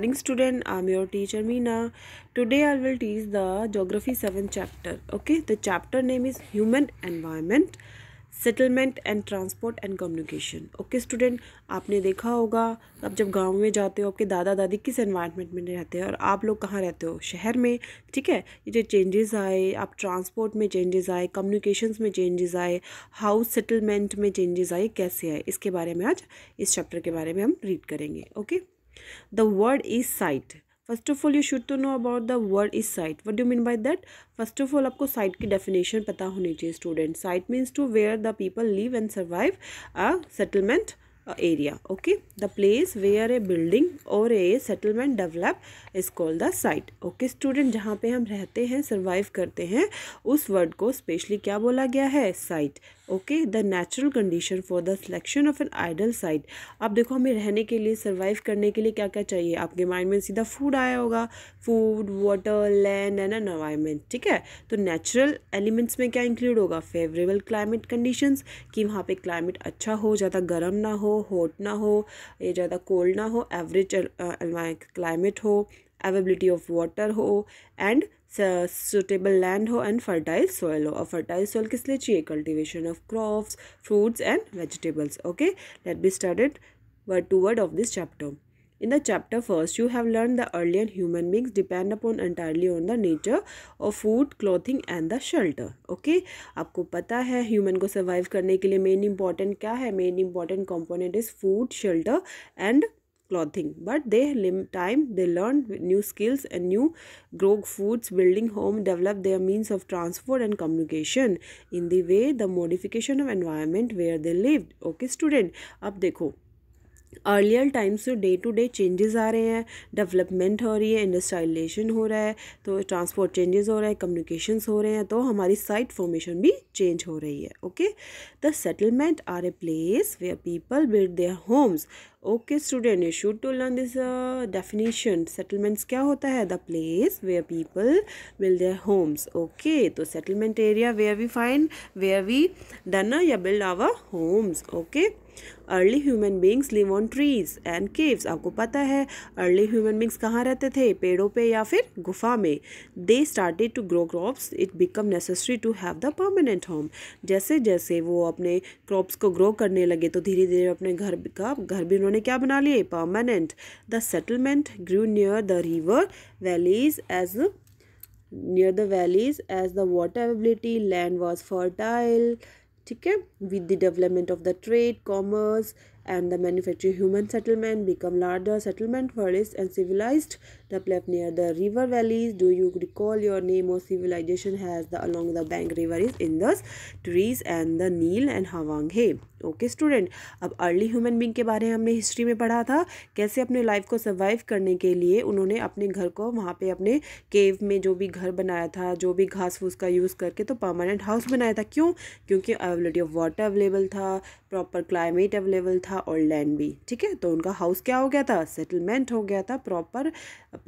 morning student i'm your teacher meena today i will teach the geography 7th chapter okay the chapter name is human environment settlement and transport and communication okay student आपने देखा होगा आप जब गांव में जाते हो आपके दादा दादी किस एनवायरनमेंट में रहते हैं और आप लोग कहाँ रहते हो शहर में ठीक है ये जो चेंजेस आए आप ट्रांसपोर्ट में चेंजेस आए कम्युनिकेशंस में चेंजेस आए हाउस सेटलमेंट में चेंजेस आए कैसे आए इसके बारे में आज इस चैप्टर के बारे में हम रीड करेंगे okay okay? the word is sight first of all you should to know about the word is sight what do mean by that first of all आपको साइट की डेफिनेशन पता होनी चाहिए student sight means to where the people live and survive a settlement area okay the place where a building or a settlement develop is called the site okay student जहाँ पे हम रहते हैं survive करते हैं उस word को specially क्या बोला गया है site okay the natural condition for the selection of an ideal site अब देखो हमें रहने के लिए survive करने के लिए क्या क्या चाहिए आपके mind में सीधा food आया होगा food water land and an environment ठीक है तो natural elements में क्या include होगा favorable climate conditions कि वहाँ पे climate अच्छा हो ज़्यादा गर्म ना हो हो हॉट ना हो ये ज़्यादा कोल्ड ना हो एवरेज क्लाइमेट हो अवेबिलिटी ऑफ वाटर हो एंड सुटेबल लैंड हो एंड फर्टाइल सॉयल हो और फर्टाइल सॉयल किस लिए चाहिए cultivation of crops fruits and vegetables okay let be started word to word of this chapter In the chapter first, you have learned the earlier human beings depend upon entirely on the nature of food, clothing and the shelter. Okay, aapko pata hai human ko survive karne ke liye main important kya hai main important component is food shelter and clothing but they time they learn new skills and new grow foods building home develop their means of transport and communication in the way the modification of environment where they lived okay student ab dekho earlier times से day to day changes आ रहे हैं development हो रही है इंडस्ट्राइलेशन हो रहा है तो ट्रांसपोर्ट चेंजेस हो रहे हैं कम्युनिकेशंस हो रहे हैं तो हमारी साइट फॉर्मेशन भी चेंज हो रही है okay the settlement are a place where people build their homes okay student you should to learn this definition settlements क्या होता है the place where people build their homes okay तो settlement area where we find where we done या build our homes okay early human beings live on trees and caves आपको पता है early human beings कहाँ रहते थे पेड़ों पे या फिर गुफा में they started to grow crops it become necessary to have the permanent home जैसे जैसे वो अपने क्रॉप्स को ग्रो करने लगे तो धीरे धीरे अपने घर का घर भी इन्होंने क्या बना लिए permanent the settlement grew near the river valleys as near the valleys as the water availability land was fertile ठीक है with the development of the trade commerce and the manufacturing human settlement become larger settlement forests and civilized that left near the river valleys. Do you recall your name or civilization has the along the bank river is Indus, trees and the and and Havanghe. Okay student अब early human being के बारे में हमने history में पढ़ा था कैसे अपने लाइफ को सर्वाइव करने के लिए उन्होंने अपने घर को वहाँ पे अपने केव में जो भी घर बनाया था जो भी घास फूस का यूज़ करके तो परमानेंट हाउस बनाया था क्यों क्योंकि अवेलेबिलिटी ऑफ वाटर अवेलेबल था प्रॉपर क्लाइमेट अवेलेबल था और लैंड भी ठीक है तो उनका हाउस क्या हो गया था सेटलमेंट हो गया था प्रॉपर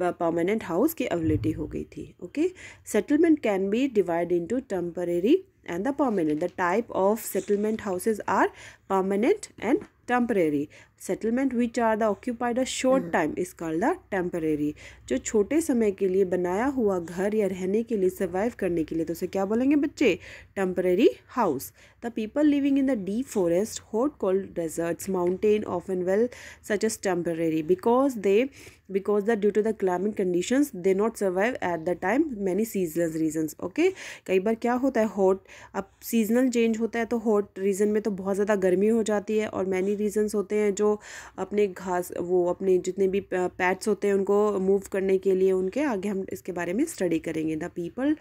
परमानेंट हाउस की अवेलिटी हो गई थी okay settlement can be divide into temporary and the permanent the type of settlement houses are permanent and temporary settlement which are the occupied a short time is called the temporary जो छोटे समय के लिए बनाया हुआ घर या रहने के लिए सर्वाइव करने के लिए तो उसे क्या बोलेंगे बच्चे temporary house the people living in the the forest hot cold deserts mountain of and well such as temporary because they because the due to the climate condition they not survive at the time many seasonal region okay कई बार क्या होता है hot अब seasonal change होता है तो hot reason में तो बहुत ज़्यादा गर्मी हो जाती है और मैनी रीजन्स होते हैं जो अपने घास वो अपने जितने भी पैट्स होते हैं उनको मूव करने के लिए उनके आगे हम इसके बारे में स्टडी करेंगे the people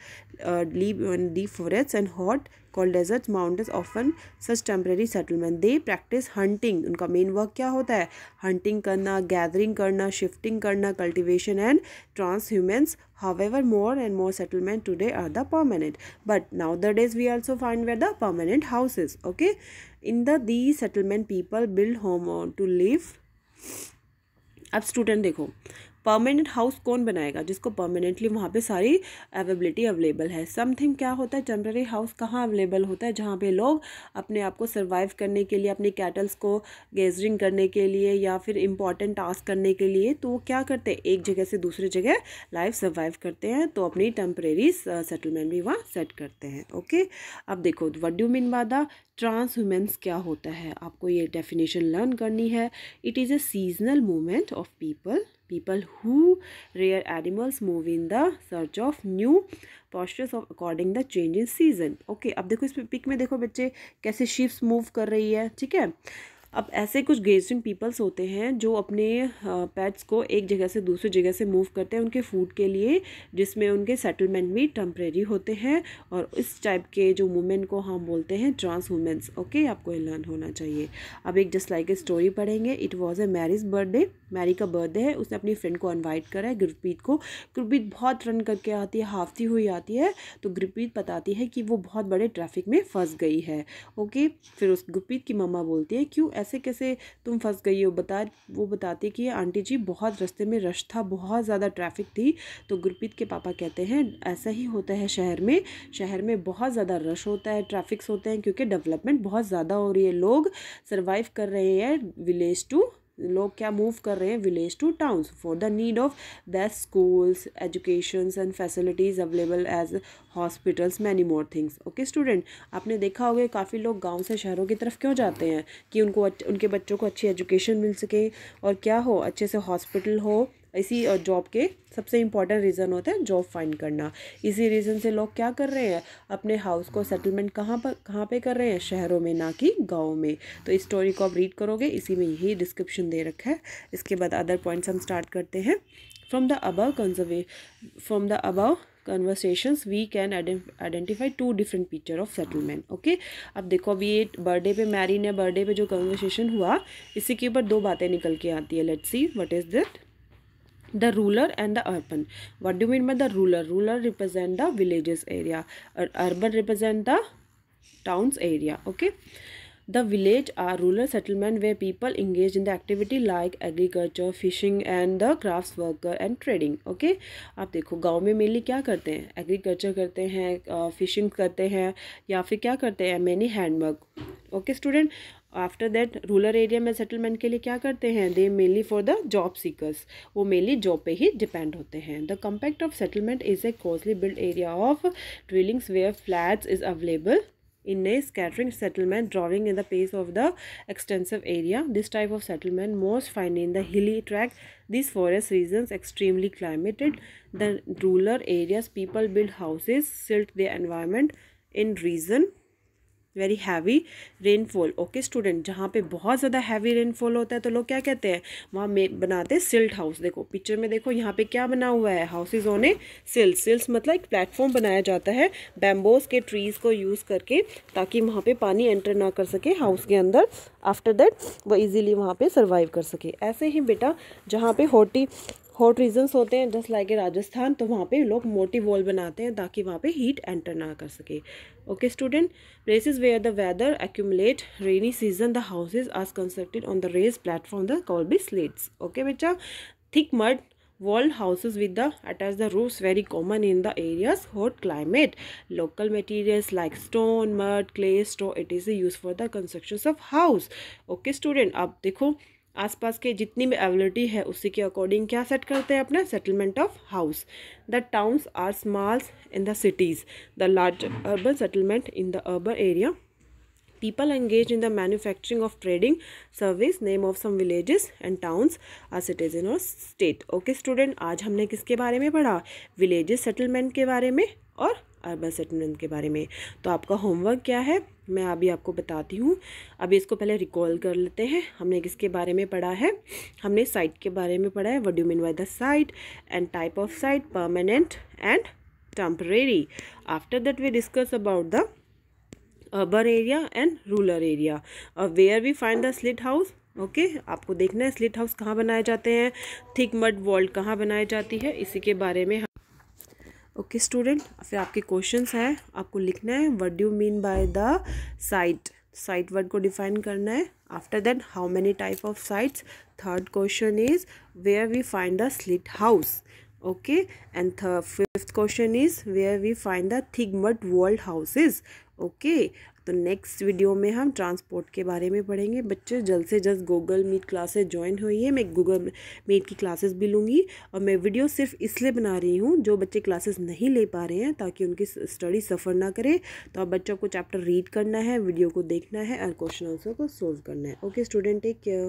leave the forest and hot cold desert mountains often such temporary settlement they practice hunting उनका मेन वर्क क्या होता है हंटिंग करना गैदरिंग करना शिफ्टिंग करना cultivation and transhumance however more and more settlement today are the permanent but now the days we also find where the permanent houses okay in the the settlement people build home to live अब student देखो permanent house कौन बनाएगा जिसको permanently वहाँ पे सारी availability available है something क्या होता है टेम्प्रेरी हाउस कहाँ अवेलेबल होता है जहाँ पे लोग अपने आप को सर्वाइव करने के लिए अपने कैटल्स को गेजरिंग करने के लिए या फिर इंपॉर्टेंट टास्क करने के लिए तो वो क्या करते हैं एक जगह से दूसरी जगह लाइफ सर्वाइव करते हैं तो अपनी टेम्प्रेरी सेटलमेंट uh, भी वहाँ सेट करते हैं ओके अब देखो what do mean by the womens क्या होता है आपको ये डेफिनेशन लर्न करनी है it is a seasonal movement of people people who rear animals move in the search of new postures of according the change in season okay अब देखो इस पिक में देखो बच्चे कैसे शिप्स मूव कर रही है ठीक है अब ऐसे कुछ ग्रेजुएशन पीपल्स होते हैं जो अपने पेट्स को एक जगह से दूसरी जगह से मूव करते हैं उनके फूड के लिए जिसमें उनके सेटलमेंट भी टम्प्रेरी होते हैं और इस टाइप के जो वुमेन को हम बोलते हैं ट्रांस वुमेंस ओके आपको लर्न होना चाहिए अब एक जस्ट लाइक ए स्टोरी पढ़ेंगे it was a marriage birthday Mary का बर्थडे है उसने अपनी फ्रेंड को इन्वाइट करा है गुरप्रीत को गुरप्रीत बहुत रन करके आती है हाफती हुई आती है तो गुरप्रीत बताती है कि वो बहुत बड़े ट्रैफिक में फंस गई है ओके फिर उस गुरप्रीत की मम्मा बोलती है क्यों ऐसे कैसे तुम फंस गई हो बता वो बताते कि आंटी जी बहुत रास्ते में रश था बहुत ज़्यादा ट्रैफिक थी तो गुरप्रीत के पापा कहते हैं ऐसा ही होता है शहर में शहर में बहुत ज़्यादा रश होता है ट्रैफिक्स होते हैं क्योंकि डेवलपमेंट बहुत ज़्यादा हो रही है लोग सर्वाइव कर रहे हैं विलेज टू लोग क्या मूव कर रहे हैं village to towns for the need of best schools education and facilities available as hospitals many more things okay student आपने देखा होगा काफ़ी लोग गाँव से शहरों की तरफ क्यों जाते हैं कि उनको उनके बच्चों को अच्छी एजुकेशन मिल सके और क्या हो अच्छे से हॉस्पिटल हो इसी जॉब के सबसे इम्पॉर्टेंट रीज़न होता है जॉब फाइंड करना इसी रीज़न से लोग क्या कर रहे हैं अपने हाउस को सेटलमेंट कहाँ पर कहाँ पे कर रहे हैं शहरों में ना कि गाँव में तो इस स्टोरी को आप रीड करोगे इसी में यही डिस्क्रिप्शन दे रखा है इसके बाद अदर पॉइंट्स हम स्टार्ट करते हैं from the above conserve from the above conversations we can identify two different picture of settlement okay अब देखो अभी ये बर्थडे पे मैरी ने बर्थडे पे जो कन्वर्सेशन हुआ इसी के ऊपर दो बातें निकल के आती है let's see what is that the rural and the urban what do you mean by the rural rural represent the villages area or urban represent the towns area okay the village are rural settlement way people engage in the activity like agriculture fishing and the craft worker and trading okay आप देखो गांव में mainly क्या करते हैं agriculture करते हैं fishing करते हैं या फिर क्या करते हैं many handwork okay student after that rural area में सेटलमेंट के लिए क्या करते हैं they mainly for the job seekers वो मेनली जॉब पे ही डिपेंड होते हैं the compact of settlement is a costly build area of dwellings where flats is available in a scattering settlement drawing in the pace of the extensive area. This type of settlement most find in the hilly tract. These forest regions extremely climated. The rural areas people build houses, silt their environment in reason very heavy rainfall okay student जहाँ पे बहुत ज़्यादा heavy rainfall होता है तो लोग क्या कहते हैं वहाँ में बनाते हैं सिल्ट हाउस देखो पिक्चर में देखो यहाँ पे क्या बना हुआ है हाउसेज ऑन सिल्स सिल्स मतलब एक प्लेटफॉर्म बनाया जाता है बैम्बोज के ट्रीज़ को यूज़ करके ताकि वहाँ पे पानी एंटर ना कर सके हाउस के अंदर आफ्टर दैट वो ईजिली वहाँ पर सर्वाइव कर सके ऐसे ही बेटा जहाँ पे होटी हॉट रीजन्स होते हैं जस्ट लाइक ए राजस्थान तो वहाँ पे लोग मोटी वॉल बनाते हैं ताकि वहाँ पे हीट एंटर ना कर सके okay student places where the weather accumulate rainy season the houses are constructed on the raise platform the call be slates okay बच्चा thick mud wall houses with the attach the roofs very common in the areas hot climate local materials like stone mud clay straw it is use for the construction of house okay student आप देखो आसपास के जितनी भी availability है उसी के according क्या सेट करते हैं अपना settlement of house the towns are smalls in the cities the large urban settlement in the urban area people engage in the manufacturing of trading service name of some villages and towns are citizen और state okay student आज हमने किसके बारे में पढ़ा villages settlement के बारे में और अर्बन सेटलमेंट के बारे में तो आपका होमवर्क क्या है मैं अभी आपको बताती हूँ अभी इसको पहले रिकॉल कर लेते हैं हमने किसके बारे में पढ़ा है हमने साइट के बारे में पढ़ा है what do mean by the sight and type of sight permanent and temporary after that we discuss about the urban area and rural area where we find the slit house okay okay, आपको देखना है slit house कहाँ बनाए जाते हैं thick mud walled कहाँ बनाई जाती है इसी के बारे में ओके स्टूडेंट फिर आपके क्वेश्चंस हैं आपको लिखना है what do mean by the site site word को डिफाइन करना है after that how many type of sites third question is where we find the slit house okay and fifth question is where we find the thing mutt world houses okay तो next video में हम transport के बारे में पढ़ेंगे बच्चे जल्द से जल्द गूगल मीट क्लासेस ज्वाइन हुई है मैं गूगल मीट की क्लासेस भी लूँगी और मैं वीडियो सिर्फ इसलिए बना रही हूँ जो बच्चे क्लासेस नहीं ले पा रहे हैं ताकि उनकी स्टडी सफ़र ना करे तो आप बच्चों को चैप्टर रीड करना है वीडियो को देखना है और क्वेश्चन आंसर को सोल्व करना है ओके स्टूडेंट टेक केयर